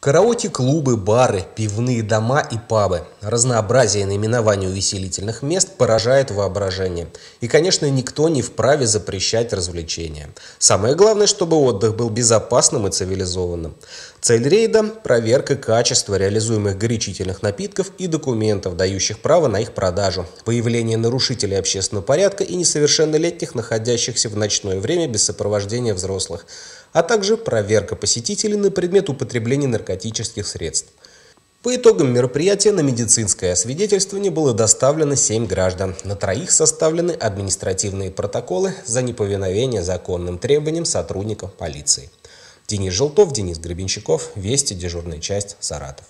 Караоке-клубы, бары, пивные дома и пабы. Разнообразие наименований увеселительных мест поражает воображение. И, конечно, никто не вправе запрещать развлечения. Самое главное, чтобы отдых был безопасным и цивилизованным. Цель рейда – проверка качества реализуемых горячительных напитков и документов, дающих право на их продажу, Появление нарушителей общественного порядка и несовершеннолетних, находящихся в ночное время без сопровождения взрослых, а также проверка посетителей на предмет употребления наркотических средств. По итогам мероприятия на медицинское освидетельствование было доставлено 7 граждан. На троих составлены административные протоколы за неповиновение законным требованиям сотрудников полиции. Денис Желтов, Денис Гребенщиков, Вести, дежурная часть, Саратов.